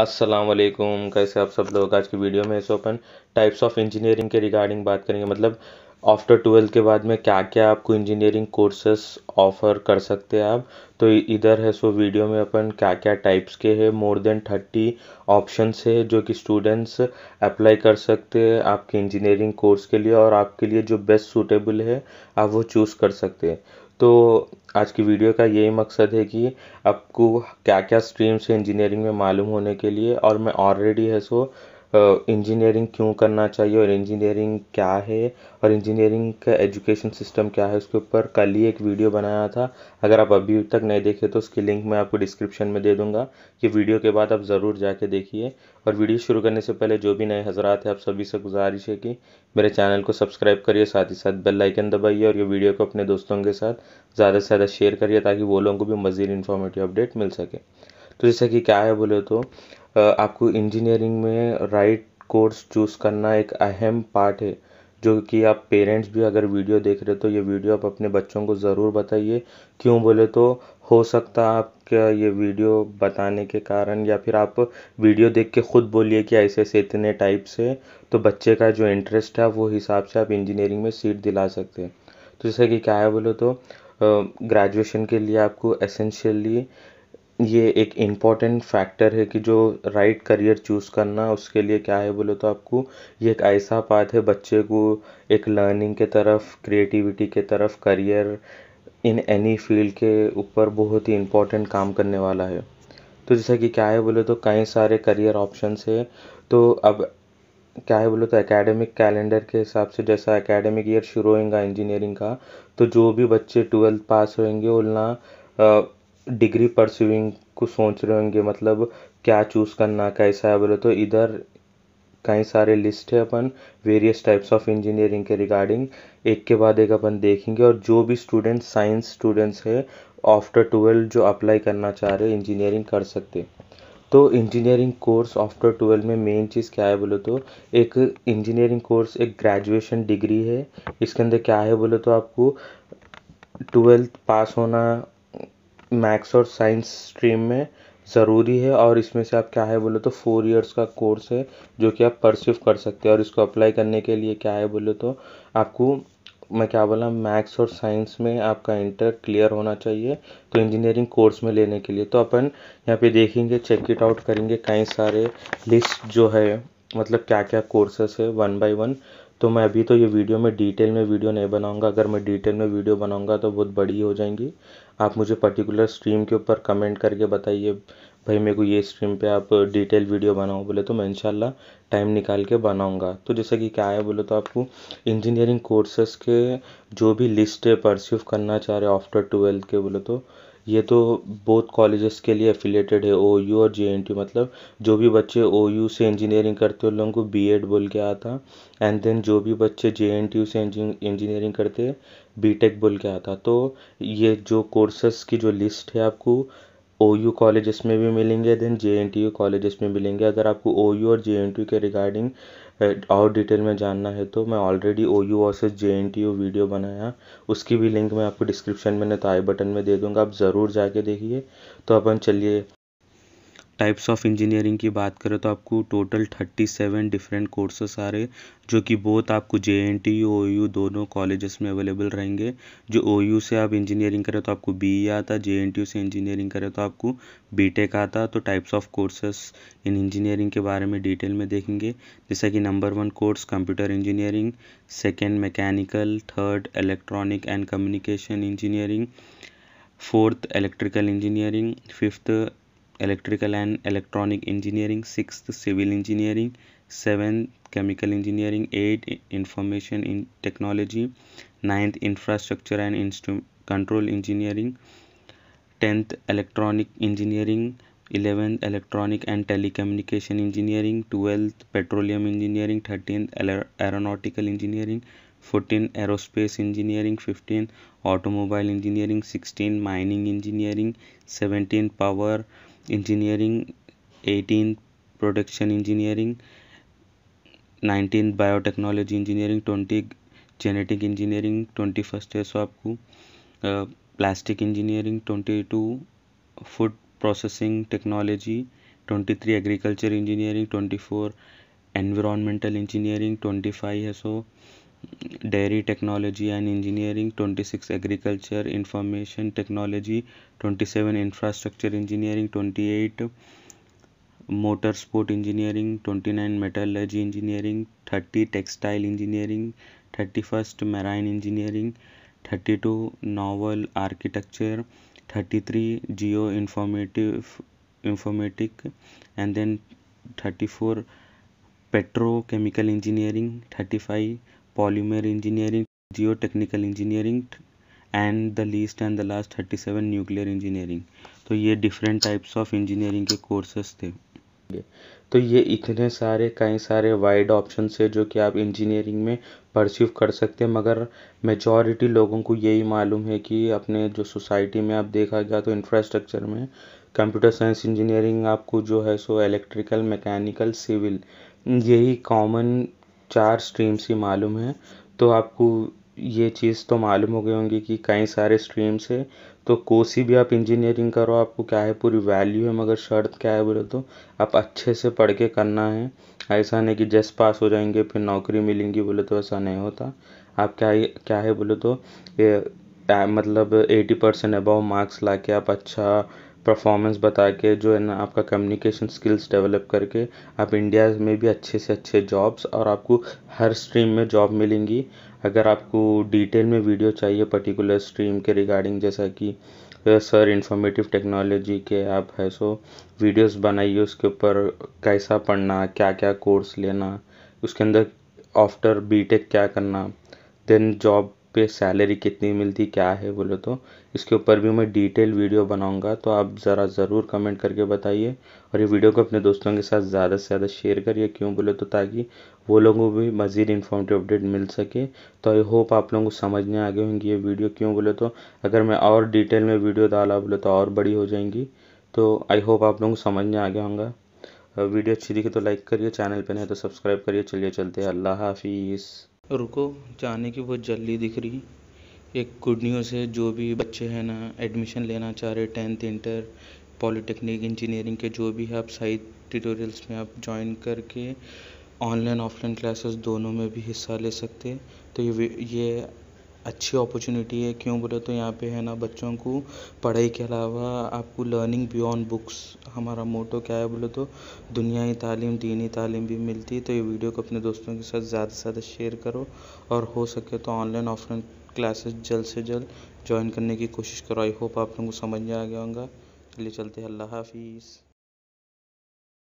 असलम कैसे आप सब लोग आज की वीडियो में इस ओपन टाइप्स ऑफ इंजीनियरिंग के रिगार्डिंग बात करेंगे मतलब आफ्टर ट्वेल्थ के बाद में क्या क्या आपको इंजीनियरिंग कोर्सेस ऑफर कर सकते हैं आप तो इधर है सो वीडियो में अपन क्या क्या टाइप्स के हैं मोर देन थर्टी ऑप्शन है जो कि स्टूडेंट्स अप्लाई कर सकते हैं आपके इंजीनियरिंग कोर्स के लिए और आपके लिए जो बेस्ट सूटेबल है आप वो चूज़ कर सकते हैं तो आज की वीडियो का यही मकसद है कि आपको क्या क्या स्ट्रीम्स से इंजीनियरिंग में मालूम होने के लिए और मैं ऑलरेडी है सो इंजीनियरिंग क्यों करना चाहिए और इंजीनियरिंग क्या है और इंजीनियरिंग का एजुकेशन सिस्टम क्या है उसके ऊपर कल ही एक वीडियो बनाया था अगर आप अभी तक नहीं देखे तो उसकी लिंक मैं आपको डिस्क्रिप्शन में दे दूंगा ये वीडियो के बाद आप ज़रूर जाके देखिए और वीडियो शुरू करने से पहले जो भी नए हजरात हैं आप सभी से गुजारिश है कि मेरे चैनल को सब्सक्राइब करिए साथ ही साथ बेल आइकन दबाइए और ये वीडियो को अपने दोस्तों के साथ ज़्यादा से ज़्यादा शेयर करिए ताकि वो लोगों को भी मज़ीद इन्फॉर्मेटिव अपडेट मिल सके तो जैसे कि क्या है बोले तो आपको इंजीनियरिंग में राइट कोर्स चूज़ करना एक अहम पार्ट है जो कि आप पेरेंट्स भी अगर वीडियो देख रहे हो तो ये वीडियो आप अपने बच्चों को ज़रूर बताइए क्यों बोले तो हो सकता है आपका ये वीडियो बताने के कारण या फिर आप वीडियो देख के ख़ुद बोलिए कि ऐसे ऐसे इतने टाइप से तो बच्चे का जो इंटरेस्ट है वो हिसाब से आप इंजीनियरिंग में सीट दिला सकते हैं तो जैसे कि क्या है बोले तो ग्रेजुएशन के लिए आपको एसेंशियली ये एक इम्पॉर्टेंट फैक्टर है कि जो राइट करियर चूज़ करना उसके लिए क्या है बोले तो आपको ये एक ऐसा पाथ है बच्चे को एक लर्निंग के तरफ क्रिएटिविटी के तरफ करियर इन एनी फील्ड के ऊपर बहुत ही इम्पोर्टेंट काम करने वाला है तो जैसा कि क्या है बोले तो कई सारे करियर ऑप्शंस है तो अब क्या है बोले तो एकेडमिक कैलेंडर के हिसाब से जैसा एकेडमिक ईयर शुरू होएगा इंजीनियरिंग का तो जो भी बच्चे ट्वेल्थ पास होएंगे वो ना डिग्री परस्यूइंग को सोच रहे होंगे मतलब क्या चूज़ करना कैसा है बोले तो इधर कई सारे लिस्ट है अपन वेरियस टाइप्स ऑफ इंजीनियरिंग के रिगार्डिंग एक के बाद एक अपन देखेंगे और जो भी स्टूडेंट साइंस स्टूडेंट्स है आफ्टर ट्वेल्व जो अप्लाई करना चाह रहे इंजीनियरिंग कर सकते तो इंजीनियरिंग कोर्स आफ्टर ट्वेल्व में मेन चीज़ क्या है बोले तो एक इंजीनियरिंग कोर्स एक ग्रेजुएशन डिग्री है इसके अंदर क्या है बोले तो आपको ट्वेल्थ पास होना मैथ्स और साइंस स्ट्रीम में ज़रूरी है और इसमें से आप क्या है बोले तो फ़ोर इयर्स का कोर्स है जो कि आप परसिव कर सकते हैं और इसको अप्लाई करने के लिए क्या है बोले तो आपको मैं क्या बोला मैथ्स और साइंस में आपका इंटर क्लियर होना चाहिए तो इंजीनियरिंग कोर्स में लेने के लिए तो अपन यहाँ पे देखेंगे चेक इट आउट करेंगे कई सारे लिस्ट जो है मतलब क्या क्या कोर्सेस है वन बाय वन तो मैं अभी तो ये वीडियो में डिटेल में वीडियो नहीं बनाऊंगा अगर मैं डिटेल में वीडियो बनाऊंगा तो बहुत बड़ी हो जाएंगी आप मुझे पर्टिकुलर स्ट्रीम के ऊपर कमेंट करके बताइए भाई मेरे को ये स्ट्रीम पे आप डिटेल वीडियो बनाओ बोले तो मैं इंशाल्लाह टाइम निकाल के बनाऊंगा तो जैसा कि क्या है बोले तो आपको इंजीनियरिंग कोर्सेज के जो भी लिस्ट है करना चाह रहे हो आफ्टर ट्वेल्थ के बोले तो ये तो बहुत कॉलेजेस के लिए एफिलेटेड है ओ यू और जे एन टी मतलब जो भी बच्चे ओ यू से इंजीनियरिंग करते हैं उन लोगों को बी एड बोल के आता एंड देन जो भी बच्चे जे एन टी से इंजीनियरिंग करते हैं बी टेक बोल के आता तो ये जो कोर्सेस की जो लिस्ट है आपको ओ यू कॉलेजेस में भी मिलेंगे then J N T U colleges में मिलेंगे अगर आपको ओ यू और जे एन टी यू के रिगार्डिंग और डिटेल में जानना है तो मैं already O U versus J N T U video बनाया उसकी भी लिंक मैं आपको डिस्क्रिप्शन में नहीं तो आई बटन में दे दूँगा आप ज़रूर जाके देखिए तो अपन चलिए टाइप्स ऑफ इंजीनियरिंग की बात करें तो आपको total thirty seven different courses आ रहे जो कि बहुत आपको J N T U O U दोनों कॉलेजेस में अवेलेबल रहेंगे जो ओ यू से आप इंजीनियरिंग करें तो आपको बी ई e आता जे एन टी यू से इंजीनियरिंग करें तो आपको बी टेक आता तो types of courses in engineering के बारे में डिटेल में देखेंगे जैसे कि number one course computer engineering second mechanical third electronic and communication engineering fourth electrical engineering fifth electrical and electronic engineering 6th civil engineering 7th chemical engineering Eighth information in technology 9th infrastructure and instrument control engineering 10th electronic engineering 11th electronic and telecommunication engineering 12th petroleum engineering 13th aeronautical engineering 14 aerospace engineering 15 automobile engineering 16 mining engineering 17 power engineering eighteen production engineering nineteen biotechnology engineering twenty genetic engineering twenty first है सो आपको plastic engineering twenty two food processing technology twenty three agriculture engineering twenty four environmental engineering twenty five है सो dairy technology and engineering 26 agriculture information technology 27 infrastructure engineering 28 motorsport engineering 29 metallurgy engineering 30 textile engineering 31st marine engineering 32 naval architecture 33 geo informative informatic and then 34 petrochemical engineering 35 polymer engineering geotechnical engineering and the least and the last thirty seven nuclear engineering तो ये different types of engineering के courses थे तो ये इतने सारे कई सारे वाइड ऑप्शन है जो कि आप इंजीनियरिंग में परसीव कर सकते हैं मगर मेजॉरिटी लोगों को यही मालूम है कि अपने जो सोसाइटी में आप देखा गया तो इंफ्रास्ट्रक्चर में कंप्यूटर साइंस इंजीनियरिंग आपको जो है सो इलेक्ट्रिकल मैकेनिकल सिविल यही कॉमन चार स्ट्रीम्स ही मालूम है तो आपको ये चीज़ तो मालूम हो गई होंगी कि कई सारे स्ट्रीम्स है तो कोसी भी आप इंजीनियरिंग करो आपको क्या है पूरी वैल्यू है मगर शर्त क्या है बोले तो आप अच्छे से पढ़ के करना है ऐसा नहीं कि जस्ट पास हो जाएंगे फिर नौकरी मिलेंगी बोले तो ऐसा नहीं होता आप क्या है क्या है बोले तो ये मतलब एटी परसेंट अबव मार्क्स ला के आप अच्छा परफॉर्मेंस बता के जो है ना आपका कम्युनिकेशन स्किल्स डेवलप करके आप इंडिया में भी अच्छे से अच्छे जॉब्स और आपको हर स्ट्रीम में जॉब मिलेंगी अगर आपको डिटेल में वीडियो चाहिए पर्टिकुलर स्ट्रीम के रिगार्डिंग जैसा कि सर इंफॉर्मेटिव टेक्नोलॉजी के आप है सो वीडियोस बनाइए उसके ऊपर कैसा पढ़ना क्या क्या कोर्स लेना उसके अंदर आफ्टर बीटेक क्या करना देन जॉब पे सैलरी कितनी मिलती क्या है बोले तो इसके ऊपर भी मैं डिटेल वीडियो बनाऊंगा तो आप ज़रा ज़रूर कमेंट करके बताइए और ये वीडियो को अपने दोस्तों के साथ ज़्यादा से ज़्यादा शेयर करिए क्यों बोले तो ताकि वो लोगों को भी मज़ीद इन्फॉर्मेटिव अपडेट मिल सके तो आई होप आप लोगों को समझ में आ गए होंगी ये वीडियो क्यों बोले तो अगर मैं और डिटेल में वीडियो डाला बोले तो और बड़ी हो जाएंगी तो आई होप आप लोगों को समझ में आ गया होंगे वीडियो अच्छी दिखे तो लाइक करिए चैनल पर नहीं तो सब्सक्राइब करिए चलिए चलते हैं अल्लाह हाफिज़ रुको जाने की बहुत जल्दी दिख रही एक गुड न्यूज़ है जो भी बच्चे हैं ना एडमिशन लेना चाह रहे टेंथ इंटर पॉलिटेक्निक इंजीनियरिंग के जो भी है आप साइड ट्यूटोरियल्स में आप ज्वाइन करके ऑनलाइन ऑफलाइन क्लासेस दोनों में भी हिस्सा ले सकते हैं तो ये ये अच्छी अपॉर्चुनिटी है क्यों बोले तो यहाँ पे है ना बच्चों को पढ़ाई के अलावा आपको लर्निंग बियॉन्ड बुक्स हमारा मोटो क्या है बोले तो दुनियाई तालीम दीनी तालीम भी मिलती है तो ये वीडियो को अपने दोस्तों के साथ ज़्यादा से ज़्यादा शेयर करो और हो सके तो ऑनलाइन ऑफलाइन क्लासेस जल्द से जल्द ज्वाइन करने की कोशिश करो आई होप आप लोगों को समझ में आ गया होगा चलिए चलते अल्लाह हाफिज़